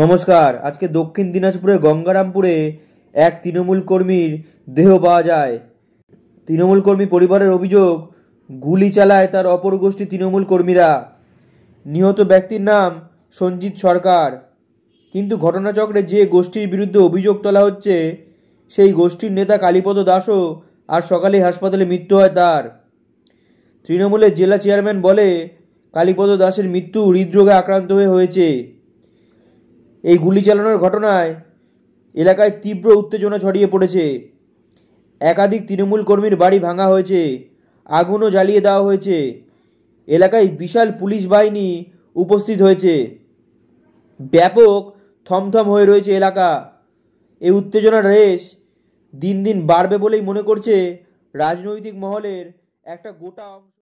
নমস্কার আজকে দক্ষিণ দিনাজপুরের গঙ্গারামপুরে এক তৃণমূল কর্মীর দেহ পাওয়া যায় তৃণমূল কর্মী পরিবারের অভিযোগ গুলি চালায় তার অপর গোষ্ঠী তৃণমূল কর্মীরা নিহত ব্যক্তির নাম সঞ্জিত সরকার কিন্তু ঘটনাচক্রে যে গোষ্ঠীর বিরুদ্ধে অভিযোগ তোলা হচ্ছে সেই গোষ্ঠীর নেতা কালীপদ দাসও আর সকালেই হাসপাতালে মৃত্যু হয় তার তৃণমূলের জেলা চেয়ারম্যান বলে কালীপদ দাসের মৃত্যু হৃদরোগে আক্রান্ত হয়ে হয়েছে এই গুলি চালানোর ঘটনায় এলাকায় তীব্র উত্তেজনা ছড়িয়ে পড়েছে একাধিক তৃণমূল কর্মীর বাড়ি ভাঙা হয়েছে আগুনও জ্বালিয়ে দেওয়া হয়েছে এলাকায় বিশাল পুলিশ বাহিনী উপস্থিত হয়েছে ব্যাপক থমথম হয়ে রয়েছে এলাকা এই উত্তেজনার রেশ দিন দিন বাড়বে বলেই মনে করছে রাজনৈতিক মহলের একটা গোটা অংশ